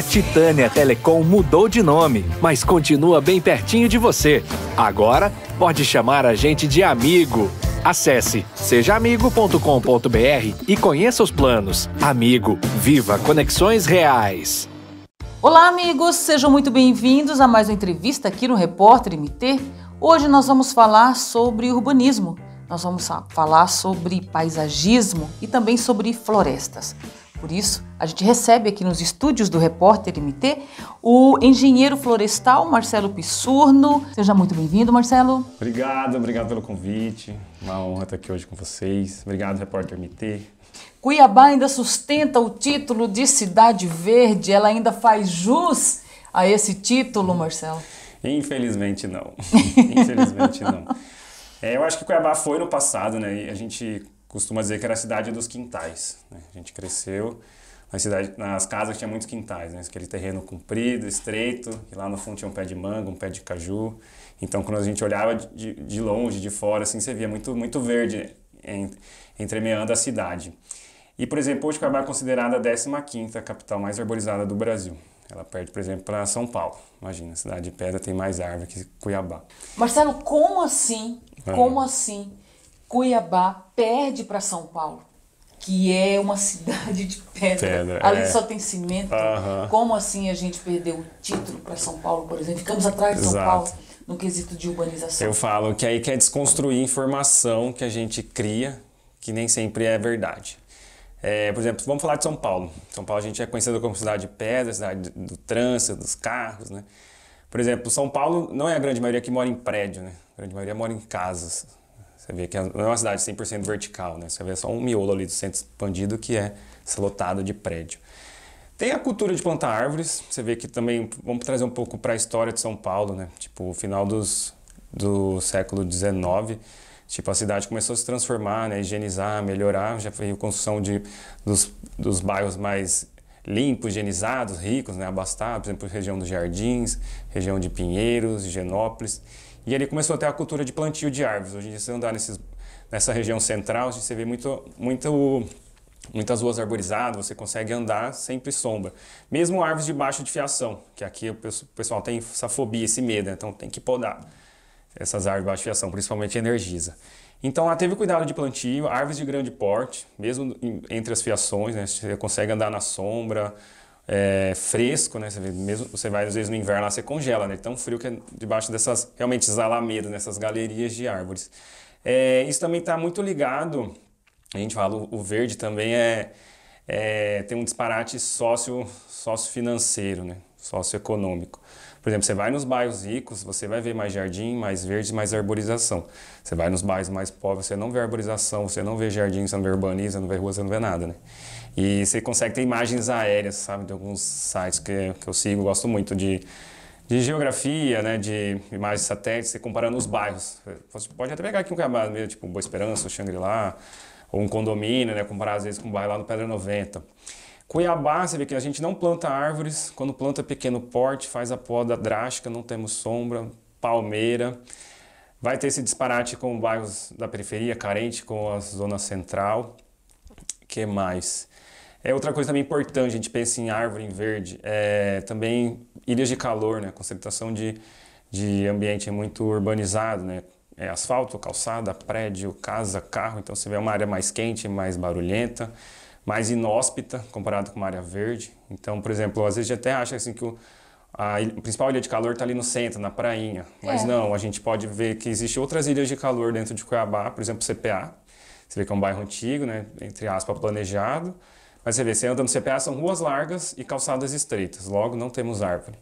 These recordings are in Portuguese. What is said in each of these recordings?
A Titânia Telecom mudou de nome, mas continua bem pertinho de você. Agora, pode chamar a gente de amigo. Acesse sejaamigo.com.br e conheça os planos. Amigo, viva conexões reais. Olá, amigos, sejam muito bem-vindos a mais uma entrevista aqui no Repórter MT. Hoje nós vamos falar sobre urbanismo, nós vamos falar sobre paisagismo e também sobre florestas. Por isso, a gente recebe aqui nos estúdios do Repórter MT o engenheiro florestal Marcelo Pissurno. Seja muito bem-vindo, Marcelo. Obrigado, obrigado pelo convite. Uma honra estar aqui hoje com vocês. Obrigado, Repórter MT. Cuiabá ainda sustenta o título de cidade verde. Ela ainda faz jus a esse título, Marcelo? Infelizmente não. Infelizmente não. É, eu acho que Cuiabá foi no passado, né? a gente costuma dizer que era a cidade dos quintais. Né? A gente cresceu na cidade, nas casas tinha muitos quintais, né? aquele terreno comprido, estreito, e lá no fundo tinha um pé de manga, um pé de caju. Então, quando a gente olhava de, de longe, de fora, assim, você via muito, muito verde entremeando a cidade. E, por exemplo, Potiguar é considerada a 15ª capital mais arborizada do Brasil. Ela perde, por exemplo, para São Paulo. Imagina, a cidade de pedra tem mais árvore que Cuiabá. Marcelo, como assim? Como assim Cuiabá perde para São Paulo, que é uma cidade de pedra. pedra Ali é. só tem cimento. Uhum. Como assim a gente perdeu o título para São Paulo, por exemplo? Ficamos atrás de São Exato. Paulo no quesito de urbanização. Eu falo que aí quer desconstruir informação que a gente cria, que nem sempre é verdade. É, por exemplo, vamos falar de São Paulo. São Paulo a gente é conhecido como cidade de pedra, cidade do trânsito, dos carros, né? Por exemplo, São Paulo não é a grande maioria que mora em prédio, né? A grande maioria mora em casas. Você vê que é, não é uma cidade 100% vertical, né? Você vê só um miolo ali do centro expandido que é lotado de prédio. Tem a cultura de plantar árvores. Você vê que também, vamos trazer um pouco para a história de São Paulo, né? Tipo, o final dos, do século XIX, tipo, a cidade começou a se transformar, né? Higienizar, melhorar. Já foi a construção de, dos, dos bairros mais limpos, higienizados, ricos, né? Abastados, por exemplo, região dos Jardins, região de Pinheiros, Genópolis. E ali começou até a cultura de plantio de árvores. Hoje em dia, você andar nesses, nessa região central, você vê muito, muito, muitas ruas arborizadas, você consegue andar sempre sombra. Mesmo árvores de baixo de fiação, que aqui o pessoal tem essa fobia, esse medo, né? então tem que podar essas árvores de baixo de fiação, principalmente energiza. Então lá teve cuidado de plantio, árvores de grande porte, mesmo entre as fiações, né? você consegue andar na sombra, é, fresco, né? Você, mesmo, você vai às vezes no inverno lá, você congela, né? Tão frio que é debaixo dessas, realmente, alamedas, nessas né? galerias de árvores. É, isso também está muito ligado, a gente fala, o, verde também é, é, tem um disparate sócio, sócio financeiro, né? socioeconômico. Por exemplo, você vai nos bairros ricos, você vai ver mais jardim, mais verde, mais arborização. Você vai nos bairros mais pobres, você não vê arborização, você não vê jardim, você não vê você não vê rua, você não vê nada, né? E você consegue ter imagens aéreas, sabe? De alguns sites que, que eu sigo, gosto muito de, de geografia, né? De imagens satélites, você comparando os bairros. Você pode até pegar aqui um Cuiabá, meio, tipo Boa Esperança, Xangri-Lá, ou um condomínio, né? Comparar às vezes com um bairro lá no Pedra 90. Cuiabá, você vê que a gente não planta árvores, quando planta pequeno porte, faz a poda drástica, não temos sombra, palmeira. Vai ter esse disparate com bairros da periferia, carente com a zona central que mais? É outra coisa também importante, a gente pensa em árvore, em verde, é também ilhas de calor, né? Concentração de, de ambiente muito urbanizado, né? É asfalto, calçada, prédio, casa, carro. Então você vê uma área mais quente, mais barulhenta, mais inóspita comparado com uma área verde. Então, por exemplo, às vezes a gente até acha assim que o, a principal ilha de calor está ali no centro, na prainha. Mas é. não, a gente pode ver que existem outras ilhas de calor dentro de Cuiabá, por exemplo, CPA, você vê que é um bairro antigo, né? Entre aspas, planejado. Mas você vê, você anda no CPA, são ruas largas e calçadas estreitas. Logo, não temos árvore.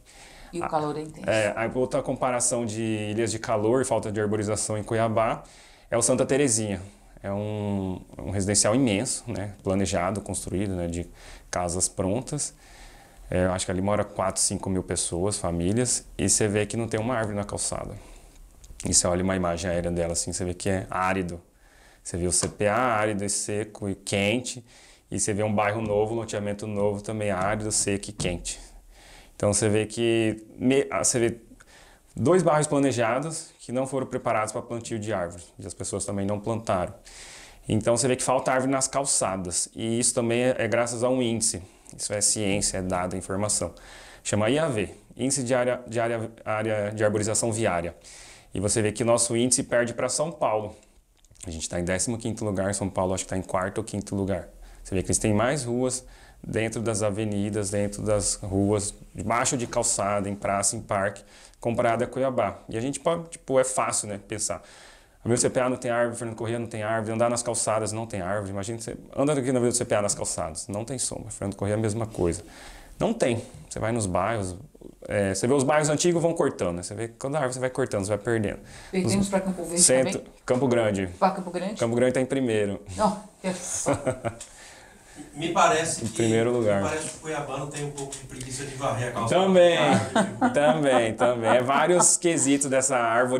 E o ah, calor é intenso. É, a outra comparação de ilhas de calor e falta de arborização em Cuiabá é o Santa Terezinha. É um, é um residencial imenso, né? planejado, construído, né? de casas prontas. É, acho que ali mora 4, 5 mil pessoas, famílias, e você vê que não tem uma árvore na calçada. E você olha uma imagem aérea dela assim, você vê que é árido. Você vê o CPA árido e seco e quente, e você vê um bairro novo, um loteamento novo também árido, seco e quente. Então você vê que ah, você vê dois bairros planejados que não foram preparados para plantio de árvore, e as pessoas também não plantaram. Então você vê que falta árvore nas calçadas, e isso também é, é graças a um índice. Isso é ciência, é dado, é informação. Chama IAV, Índice de área, de área, área de Arborização Viária. E você vê que nosso índice perde para São Paulo. A gente está em 15 lugar, São Paulo acho que está em quarto ou quinto lugar. Você vê que eles têm mais ruas dentro das avenidas, dentro das ruas, debaixo de calçada, em praça, em parque, comparado a Cuiabá. E a gente pode, tipo, é fácil, né, pensar. A Avenida CPA não tem árvore, Fernando Corrêa não tem árvore, andar nas calçadas não tem árvore. Imagina você anda aqui na do CPA nas calçadas, não tem sombra. Fernando Corrêa é a mesma coisa. Não tem. Você vai nos bairros, é, você vê os bairros antigos vão cortando, né? Você vê quando a árvore você vai cortando, você vai perdendo. Perdemos para Campo Verde centro, também? Campo Grande. Para Campo Grande? Campo Grande está em primeiro. Não, Me parece em que, primeiro lugar. Me parece que o Cuiabano tem um pouco de preguiça de varrer a calça. Também, ah, tipo. também, também. É vários quesitos dessa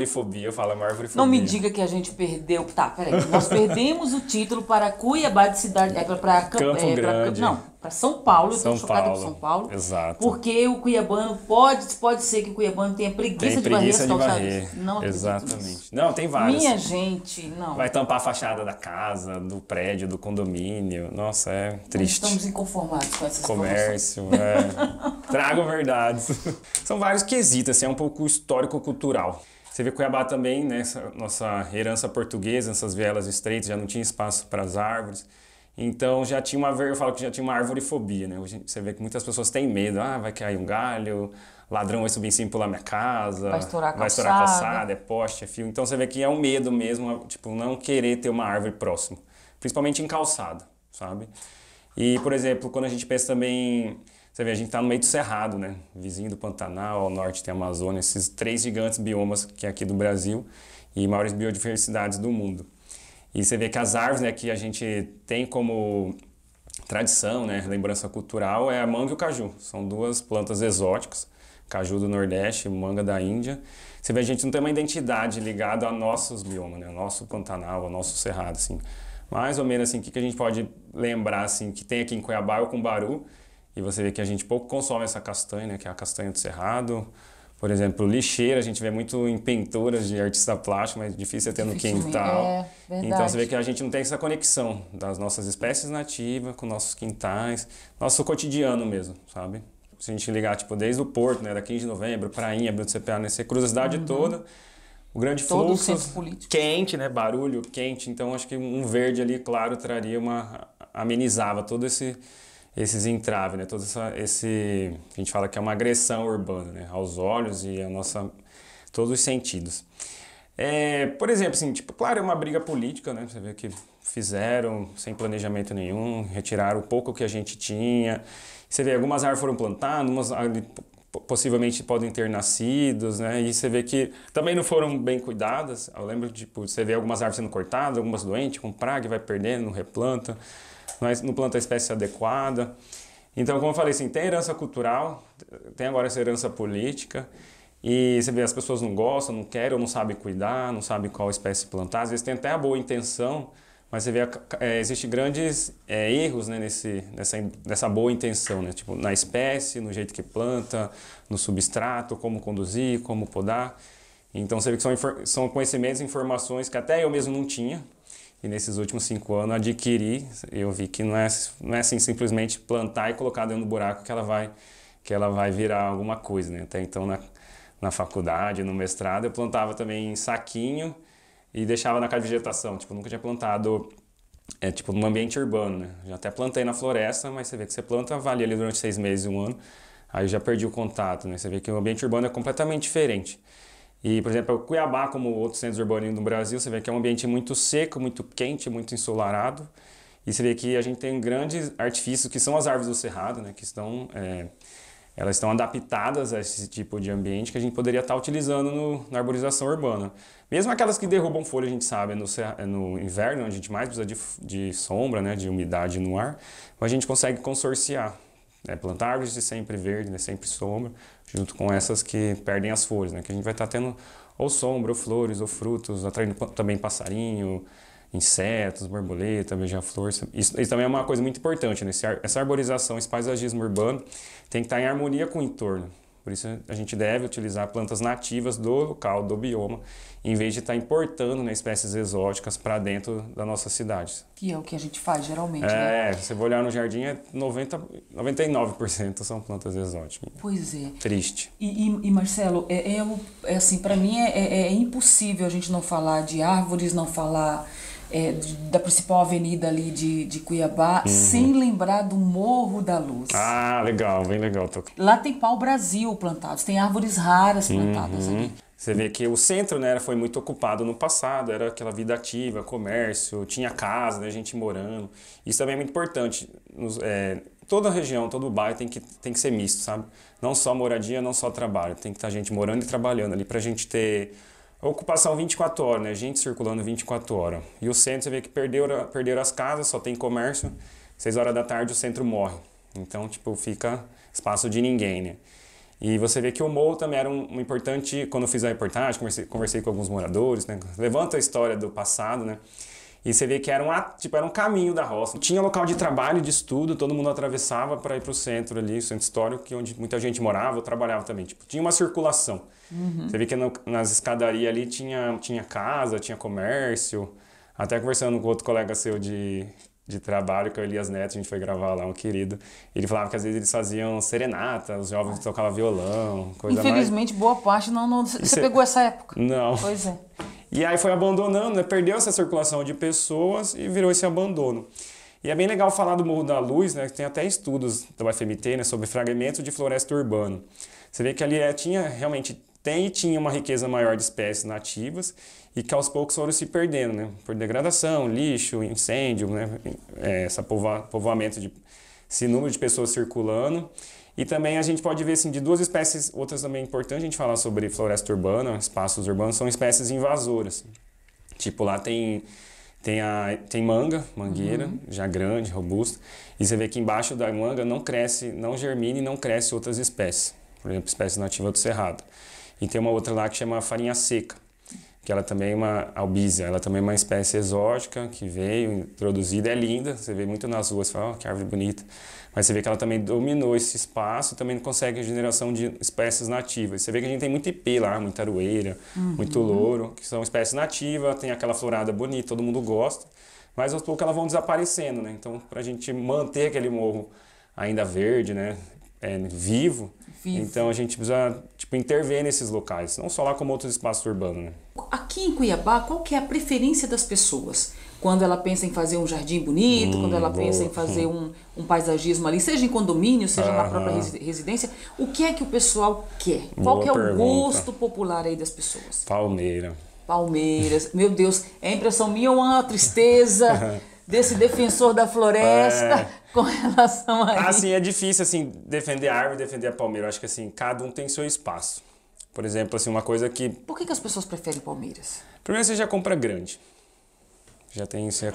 fobia, Eu falo, é uma fobia. Não me diga que a gente perdeu. Tá, peraí. Nós perdemos o título para Cuiabá de cidade. É, para Campo, é, Grande. Pra, não, para São Paulo, São eu Paulo. com São Paulo. Exato. Porque o Cuiabano pode, pode ser que o Cuiabano tenha preguiça, tem preguiça de varrer as Não Exatamente. Nisso. Não, tem várias. Minha gente, não. Vai tampar a fachada da casa, do prédio, do condomínio. Nossa, é triste. Nós estamos inconformados com essas Comércio, é. Trago verdades. São vários quesitos, assim, é um pouco histórico-cultural. Você vê Cuiabá também, né? Nossa herança portuguesa, essas vielas estreitas, já não tinha espaço para as árvores. Então já tinha uma eu falo que já tinha uma fobia né? Hoje você vê que muitas pessoas têm medo, ah, vai cair um galho, ladrão vai subir em cima e pular minha casa, vai estourar, vai estourar a calçada, é poste, é fio. Então você vê que é um medo mesmo, tipo, não querer ter uma árvore próximo, principalmente em calçada sabe? E, por exemplo, quando a gente pensa também, você vê, a gente está no meio do cerrado, né? Vizinho do Pantanal, ao norte tem a Amazônia, esses três gigantes biomas que é aqui do Brasil e maiores biodiversidades do mundo. E você vê que as árvores né, que a gente tem como tradição, né, lembrança cultural, é a manga e o caju. São duas plantas exóticas, caju do Nordeste, manga da Índia. Você vê, a gente não tem uma identidade ligada a nossos biomas, né, ao nosso Pantanal, ao nosso Cerrado, assim. Mais ou menos assim, o que, a gente pode lembrar, assim, que tem aqui em Cuiabá ou o cumbaru, e você vê que a gente pouco consome essa castanha, né, que é a castanha do Cerrado, por exemplo, lixeira, a gente vê muito em pinturas de artista plástico, mas é difícil é ter no quintal. É, então você vê que a gente não tem essa conexão das nossas espécies nativas com nossos quintais, nosso cotidiano mesmo, sabe? Se a gente ligar, tipo, desde o porto, né, da 15 de novembro, Prainha, Bruno CPA, né, curiosidade uhum. toda, o grande Todo fluxo quente, né, barulho quente, então acho que um verde ali, claro, traria uma amenizava todo esse esses entraves, né? Todo essa, esse a gente fala que é uma agressão urbana, né? Aos olhos e a nossa todos os sentidos. É, por exemplo, assim, tipo, claro, é uma briga política, né? Você vê que fizeram sem planejamento nenhum, retiraram o pouco que a gente tinha. Você vê algumas árvores foram plantadas, umas possivelmente podem ter nascidos, né? E você vê que também não foram bem cuidadas. Eu lembro, tipo, você vê algumas árvores sendo cortadas, algumas doentes, com praga, vai perdendo, não replanta não planta a espécie adequada. Então, como eu falei assim, tem herança cultural, tem agora essa herança política, e você vê, as pessoas não gostam, não querem, ou não sabem cuidar, não sabem qual espécie plantar, às vezes tem até a boa intenção, mas você vê, é, existem grandes é, erros né, nesse, nessa, nessa boa intenção, né? tipo, na espécie, no jeito que planta, no substrato, como conduzir, como podar. Então você vê que são, são conhecimentos, informações que até eu mesmo não tinha, e nesses últimos cinco anos adquiri, eu vi que não é, não é assim simplesmente plantar e colocar dentro do buraco que ela vai, que ela vai virar alguma coisa, né? Até então na, na faculdade, no mestrado, eu plantava também em saquinho e deixava na casa de vegetação. Tipo, nunca tinha plantado, é, tipo, num ambiente urbano, né? Já até plantei na floresta, mas você vê que você planta, vale ali durante seis meses, um ano, aí já perdi o contato, né? Você vê que o ambiente urbano é completamente diferente. E, por exemplo, Cuiabá, como outros centros urbanismos do Brasil, você vê que é um ambiente muito seco, muito quente, muito ensolarado. E você vê que a gente tem grandes artifícios, que são as árvores do cerrado, né? Que estão... É, elas estão adaptadas a esse tipo de ambiente que a gente poderia estar utilizando no, na arborização urbana. Mesmo aquelas que derrubam folha, a gente sabe, no, no inverno, a gente mais precisa de, de sombra, né, de umidade no ar, mas a gente consegue consorciar é, plantar árvores de sempre verde, né, sempre sombra, junto com essas que perdem as folhas, né, que a gente vai estar tá tendo ou sombra, ou flores, ou frutos, atraindo também passarinho, insetos, borboleta, beija-flor. Isso, isso, também é uma coisa muito importante, né? Essa arborização, esse paisagismo urbano tem que estar tá em harmonia com o entorno. Por isso a gente deve utilizar plantas nativas do local, do bioma, em vez de estar tá importando né, espécies exóticas para dentro da nossas cidades. Que é o que a gente faz geralmente, né? é, né? você vai olhar no jardim, é 90, 99% são plantas exóticas. Pois é. Triste. E, e, e Marcelo, é, é, é assim, para mim é, é, é impossível a gente não falar de árvores, não falar é, da principal avenida ali de, de Cuiabá, uhum. sem lembrar do Morro da Luz. Ah, legal, bem legal. Lá tem pau-brasil plantado, tem árvores raras uhum. plantadas uhum. ali. Você vê que o centro né, foi muito ocupado no passado, era aquela vida ativa, comércio, tinha casa, né, gente morando. Isso também é muito importante. Nos, é, toda região, todo bairro tem que, tem que ser misto, sabe? Não só moradia, não só trabalho. Tem que estar gente morando e trabalhando ali para a gente ter Ocupação 24 horas, né? Gente circulando 24 horas. E o centro, você vê que perderam, perderam as casas, só tem comércio. 6 horas da tarde o centro morre. Então, tipo, fica espaço de ninguém, né? E você vê que o Mo também era um, um importante, quando eu fiz a reportagem, conversei, conversei, com alguns moradores, né? Levanta a história do passado, né? E você vê que era um, tipo, era um caminho da roça. Tinha local de trabalho, de estudo, todo mundo atravessava para ir para o centro ali, centro histórico, que é onde muita gente morava ou trabalhava também. Tipo, tinha uma circulação. Uhum. Você vê que no, nas escadarias ali tinha, tinha casa, tinha comércio. Até conversando com outro colega seu de, de trabalho, que é o Elias Neto, a gente foi gravar lá, um querido. Ele falava que às vezes eles faziam serenata, os jovens ah. tocavam violão, coisa Infelizmente, mais. boa parte não. não... Você pegou essa época. Não. Pois é. E aí foi abandonando, né? perdeu essa circulação de pessoas e virou esse abandono. E é bem legal falar do Morro da Luz, né? Tem até estudos da UFMT né? sobre fragmentos de floresta urbana. Você vê que ali é, tinha realmente tem e tinha uma riqueza maior de espécies nativas e que aos poucos foram se perdendo, né? Por degradação, lixo, incêndio, né? É, essa povoamento de esse número de pessoas circulando e também a gente pode ver assim, de duas espécies, outras também é importante a gente falar sobre floresta urbana, espaços urbanos, são espécies invasoras. Assim. Tipo, lá tem, tem, a, tem manga, mangueira, uhum. já grande, robusta, e você vê que embaixo da manga não cresce, não germina e não cresce outras espécies. Por exemplo, espécie nativa do cerrado. E tem uma outra lá que chama farinha seca que ela também é uma albizia, ela também é uma espécie exótica que veio introduzida, é linda, você vê muito nas ruas, fala, oh, que árvore bonita, mas você vê que ela também dominou esse espaço, também consegue a geração de espécies nativas. Você vê que a gente tem muito ipê lá, muita aroeira, uhum. muito louro, que são espécies nativas, tem aquela florada bonita, todo mundo gosta, mas aos poucos elas vão desaparecendo, né? Então, para a gente manter aquele morro ainda verde, né, é, vivo, vivo, então a gente precisa tipo, intervir nesses locais, não só lá como outros espaços urbanos. Né? Aqui em Cuiabá, qual que é a preferência das pessoas? Quando ela pensa em fazer um jardim bonito, hum, quando ela boa. Hum, pensa em fazer um, um, paisagismo ali, seja em condomínio, seja Aham. na própria residência, o que é que o pessoal quer? Qual que é pergunta. o gosto popular aí das pessoas? Palmeira. Palmeiras. Meu Deus, é impressão minha ou é uma tristeza? desse defensor da floresta é... com relação a ah, isso? Assim, é difícil assim defender a árvore, defender a palmeira. Eu acho que assim, cada um tem seu espaço. Por exemplo, assim, uma coisa que... Por que, que as pessoas preferem palmeiras? Primeiro você já compra grande. Já tem essa, é,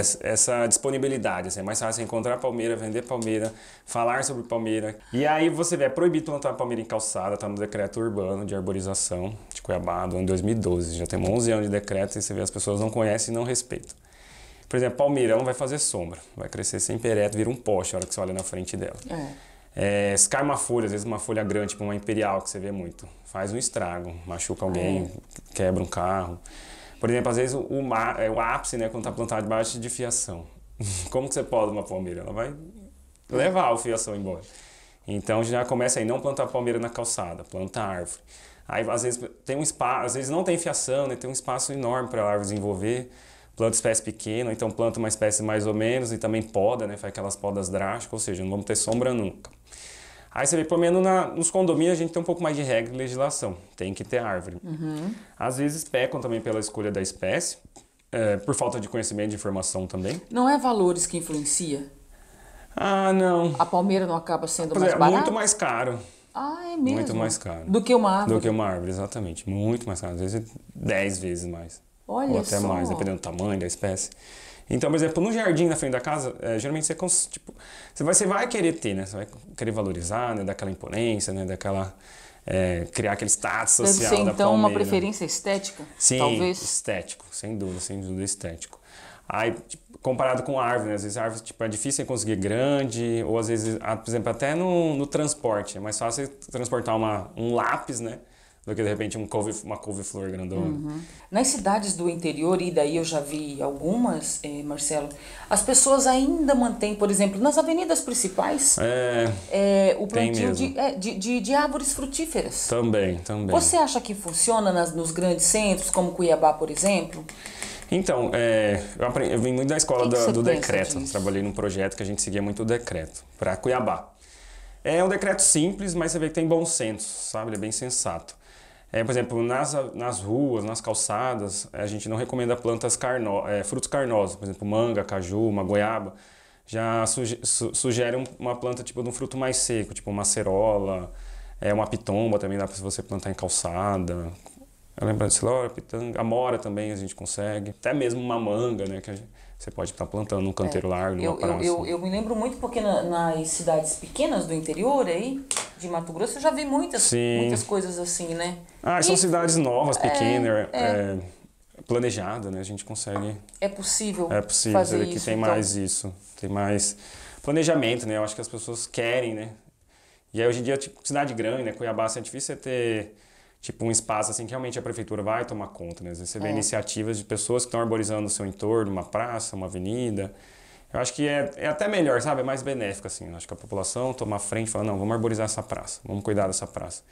é, essa disponibilidade. Assim, é mais fácil encontrar palmeira, vender palmeira, falar sobre palmeira. E aí você vê, é proibido plantar palmeira em calçada, tá no decreto urbano de arborização de Cuiabá do ano 2012. Já tem 11 anos de decreto e você vê as pessoas não conhecem e não respeitam. Por exemplo, palmeirão vai fazer sombra, vai crescer sem ereto, vira um poste na hora que você olha na frente dela. É. É, se cai uma folha, às vezes uma folha grande, tipo uma imperial, que você vê muito, faz um estrago, machuca alguém, é. quebra um carro. Por exemplo, às vezes o, o, é, o ápice, né, quando está plantado debaixo de fiação. Como que você pode uma palmeira? Ela vai levar a fiação embora. Então já começa aí, não plantar palmeira na calçada, planta árvore. Aí às vezes tem um espaço, às vezes não tem fiação, né, tem um espaço enorme para a árvore desenvolver planta espécie pequena, então planta uma espécie mais ou menos e também poda, né? Faz aquelas podas drásticas, ou seja, não vamos ter sombra nunca. Aí você vê, pelo menos na, nos condomínios a gente tem um pouco mais de regra e legislação, tem que ter árvore. Uhum. Às vezes pecam também pela escolha da espécie, é, por falta de conhecimento de informação também. Não é valores que influencia? Ah, não. A palmeira não acaba sendo mais é, barata? muito mais caro. Ah, é mesmo? Muito mais caro. Do que uma árvore? Do que uma árvore, exatamente. Muito mais caro, às vezes 10 vezes mais. Olha ou até só. mais, dependendo do tamanho, da espécie. Então, por exemplo, no jardim na frente da casa, é, geralmente você, tipo, você, vai, você vai querer ter, né? Você vai querer valorizar, né? Daquela imponência, né? Daquela... É, criar aquele status Deve social ser, então, da uma preferência estética? Sim, talvez. estético. Sem dúvida, sem dúvida estético. Aí, tipo, comparado com árvore, né? às vezes árvore tipo, é difícil conseguir grande, ou às vezes, por exemplo, até no, no transporte. É mais fácil transportar uma, um lápis, né? do que de repente um couve, uma couve-flor grandona. Uhum. Nas cidades do interior, e daí eu já vi algumas, eh, Marcelo, as pessoas ainda mantêm, por exemplo, nas avenidas principais, é, eh, o plantio de, é, de, de, de, árvores frutíferas. Também, também. Você acha que funciona nas, nos grandes centros, como Cuiabá, por exemplo? Então, é, eu, aprendi, eu vim muito da escola que que do decreto. Disso? Trabalhei num projeto que a gente seguia muito o decreto, para Cuiabá. É um decreto simples, mas você vê que tem bom senso, sabe? Ele é bem sensato. É, por exemplo, nas, nas ruas, nas calçadas, a gente não recomenda plantas carno, é, frutos carnosos, por exemplo, manga, caju, uma goiaba. Já suge, su, sugere uma planta tipo de um fruto mais seco, tipo uma acerola, é, uma pitomba também dá para você plantar em calçada. Lembra de cerola, pitanga, amora também a gente consegue. Até mesmo uma manga, né? Que a gente, você pode estar plantando um é. canteiro é. largo, eu, Eu, eu, eu, me lembro muito porque na, nas cidades pequenas do interior aí, de Mato Grosso, eu já vi muitas, muitas coisas assim, né? Ah, e são cidades novas, é, pequenas, é, é, planejada, né? A gente consegue... É possível É possível, fazer aqui isso, tem então. mais isso, tem mais planejamento, né? Eu acho que as pessoas querem, né? E aí hoje em dia, tipo, cidade grande, né? Cuiabá, assim, é difícil você ter tipo um espaço assim que realmente a prefeitura vai tomar conta, né? Você vê é. iniciativas de pessoas que estão arborizando o seu entorno, uma praça, uma avenida. Eu acho que é, é até melhor, sabe? É mais benéfico, assim. Eu acho que a população tomar frente e fala, não, vamos arborizar essa praça, vamos cuidar dessa praça.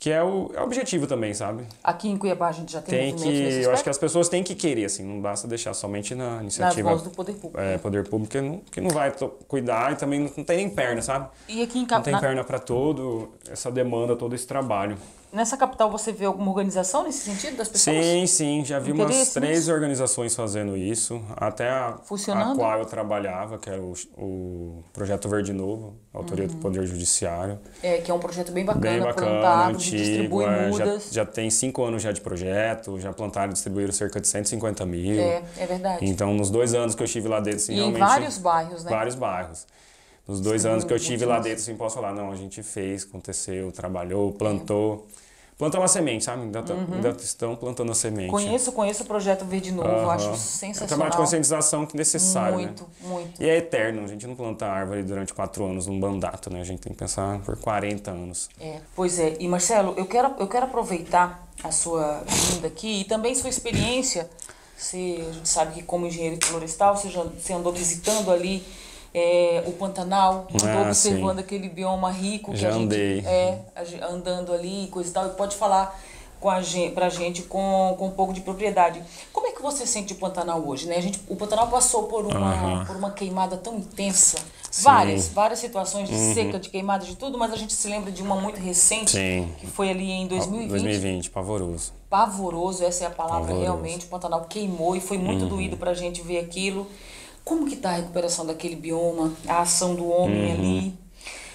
Que é o, é o objetivo também, sabe? Aqui em Cuiabá a gente já tem, tem que Eu acho que as pessoas têm que querer, assim. Não basta deixar somente na iniciativa... Na voz do poder público. É, né? poder público que não, que não vai cuidar e também não, não tem nem perna, sabe? E aqui em Cap... Não tem na... perna para todo essa demanda, todo esse trabalho nessa capital você vê alguma organização nesse sentido das pessoas? Sim, sim, já vi umas três nisso? organizações fazendo isso, até a, a, qual eu trabalhava, que era o, o Projeto Verde Novo, Autoria uhum. do Poder Judiciário. É, que é um projeto bem bacana, bem bacana plantado, antigo, é, mudas. Já, já, tem cinco anos já de projeto, já plantaram e distribuíram cerca de 150 mil. É, é verdade. Então, nos dois anos que eu estive lá dentro, e realmente... em vários bairros, né? Vários bairros. Nos dois Sim, anos que eu tive lá dentro, assim, posso falar, não, a gente fez, aconteceu, trabalhou, plantou. plantou uma semente, sabe? Ainda, uhum. ainda, estão plantando a semente. Conheço, conheço o projeto Verde Novo, uhum. acho sensacional. É um trabalho de conscientização que é necessário. Né? Muito, né? muito. E é eterno, a gente não planta árvore durante quatro anos num mandato, né? A gente tem que pensar por 40 anos. É, pois é. E Marcelo, eu quero, eu quero aproveitar a sua vinda aqui e também sua experiência. Você, a gente sabe que como engenheiro florestal, você, já, você andou visitando ali é, o Pantanal, ah, observando sim. aquele bioma rico que Já a gente andei. é andando ali, coisa e tal, e pode falar com a gente, pra gente com, com um pouco de propriedade. Como é que você sente o Pantanal hoje? Né? A gente, o Pantanal passou por uma, uhum. por uma queimada tão intensa. Sim. Várias, várias situações de uhum. seca, de queimada, de tudo, mas a gente se lembra de uma muito recente, Sim. que foi ali em 2020. 2020, pavoroso. Pavoroso, essa é a palavra pavoroso. realmente. O Pantanal queimou e foi muito uhum. doído pra gente ver aquilo como que está a recuperação daquele bioma, a ação do homem uhum. ali.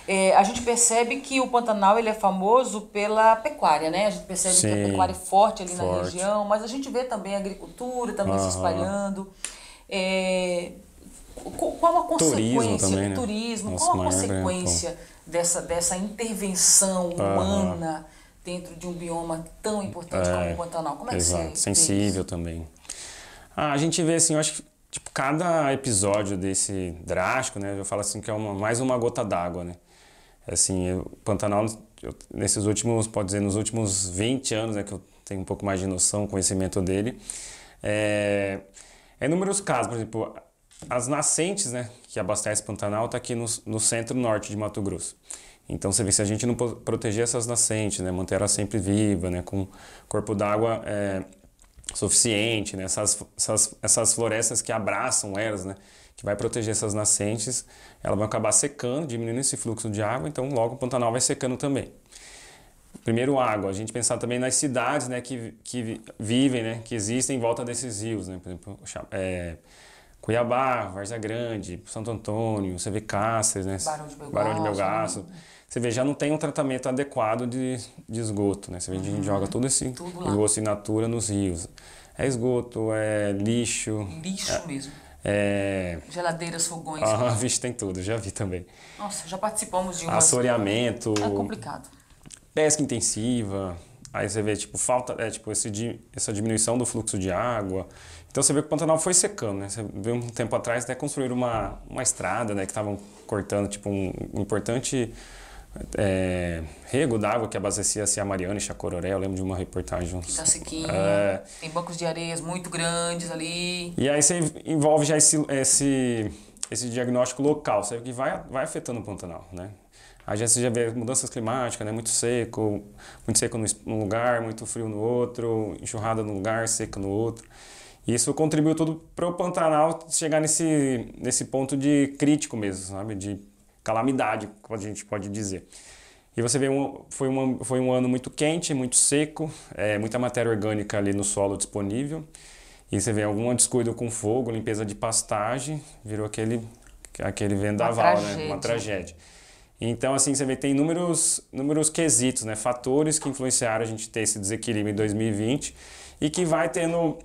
É, a gente percebe que o Pantanal ele é famoso pela pecuária, né? A gente percebe Sim, que a pecuária é forte ali forte. na região, mas a gente vê também a agricultura também uhum. se espalhando. É, qual a consequência turismo também, do né? turismo? Né? Qual a né, então. consequência dessa, dessa intervenção humana uhum. dentro de um bioma tão importante é, como o Pantanal? Como é que você sensível também. Ah, a gente vê assim, eu acho que Tipo, cada episódio desse drástico, né? Eu falo assim que é uma, mais uma gota d'água, né? Assim, Pantanal, eu, nesses últimos, pode dizer, nos últimos 20 anos, né? Que eu tenho um pouco mais de noção, conhecimento dele. É, é inúmeros casos, por exemplo, as nascentes, né? Que o Pantanal, tá aqui no, no centro-norte de Mato Grosso. Então você vê se a gente não proteger essas nascentes, né, manter ela sempre viva, né, com corpo d'água é, suficiente, né? essas, essas, essas florestas que abraçam elas, né? que vai proteger essas nascentes, elas vão acabar secando, diminuindo esse fluxo de água, então logo o Pantanal vai secando também. Primeiro, água. A gente pensar também nas cidades né, que, que vivem, né, que existem em volta desses rios. Né? Por exemplo, é, Cuiabá, Varza Grande, Santo Antônio, você vê Cáceres, né? Barão de Melgaço você vê, já não tem um tratamento adequado de, de esgoto, né? Você vê, a gente uhum. joga todo esse Tudo esgoto in natura nos rios. É esgoto, é lixo. Lixo é, mesmo. É... Geladeiras, fogões. Ah, vixe, tem tudo, já vi também. Nossa, já participamos de um. Assoreamento. É complicado. Pesca intensiva. Aí você vê, tipo, falta, é, tipo, esse, essa diminuição do fluxo de água. Então você vê que o Pantanal foi secando, né? Você vê um tempo atrás até construíram uma, uma estrada, né? Que estavam cortando, tipo, um importante é, rego d'água que abastecia-se a Mariana e Chacororé, eu lembro de uma reportagem. Uns, tá sequinho, é, tem bancos de areias muito grandes ali. E aí você envolve já esse, esse, esse diagnóstico local, sabe, que vai, vai afetando o Pantanal, né? Aí você já vê mudanças climáticas, né? Muito seco, muito seco num lugar, muito frio no outro, enxurrada num lugar, seca no outro. E isso contribuiu tudo para o Pantanal chegar nesse, nesse ponto de crítico mesmo, sabe? De calamidade, como a gente pode dizer. E você vê, um, foi, uma, foi um ano muito quente, muito seco, é, muita matéria orgânica ali no solo disponível. E você vê algum descuido com fogo, limpeza de pastagem, virou aquele, aquele vendaval, uma né? Uma tragédia. Então, assim, você vê, tem inúmeros, inúmeros quesitos, né? Fatores que influenciaram a gente ter esse desequilíbrio em 2020 e que vai tendo.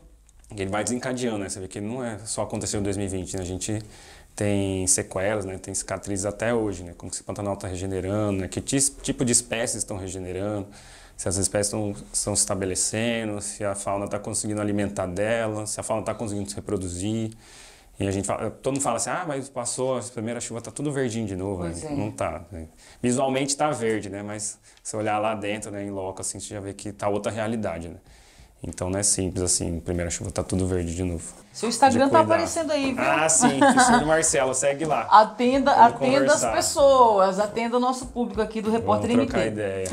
Ele vai desencadeando, né? Você vê que não é só aconteceu em 2020, né? A gente tem sequelas, né? tem cicatrizes até hoje, né? como se o Pantanal está regenerando, né? que tipo de espécies estão regenerando, se as espécies estão se estabelecendo, se a fauna está conseguindo alimentar dela, se a fauna está conseguindo se reproduzir. E a gente fala, todo mundo fala assim, ah, mas passou a primeira chuva, está tudo verdinho de novo. Né? É. Não está, Né? Visualmente está verde, né? Mas se olhar lá dentro, né, em loco, assim, você já vê que está outra realidade, né? Então não é simples assim, primeira chuva tá tudo verde de novo. Seu Instagram tá aparecendo aí, viu? Ah, sim, Cristiano Marcelo, segue lá. Atenda, atenda as pessoas, atenda o nosso público aqui do Repórter Vamos MT. trocar ideia.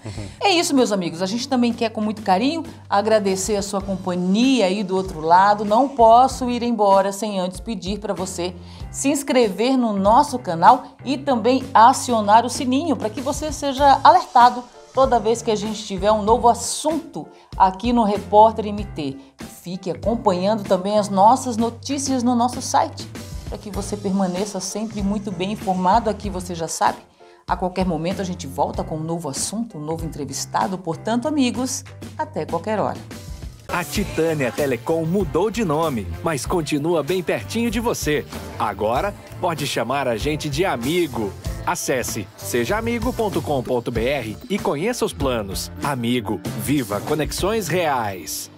é isso, meus amigos. A gente também quer com muito carinho agradecer a sua companhia aí do outro lado. Não posso ir embora sem antes pedir para você se inscrever no nosso canal e também acionar o sininho para que você seja alertado toda vez que a gente tiver um novo assunto aqui no Repórter MT. Fique acompanhando também as nossas notícias no nosso site, para que você permaneça sempre muito bem informado aqui, você já sabe. A qualquer momento a gente volta com um novo assunto, um novo entrevistado, portanto, amigos, até qualquer hora. A Titânia Telecom mudou de nome, mas continua bem pertinho de você. Agora pode chamar a gente de amigo. Acesse sejaamigo.com.br e conheça os planos. Amigo, viva conexões reais.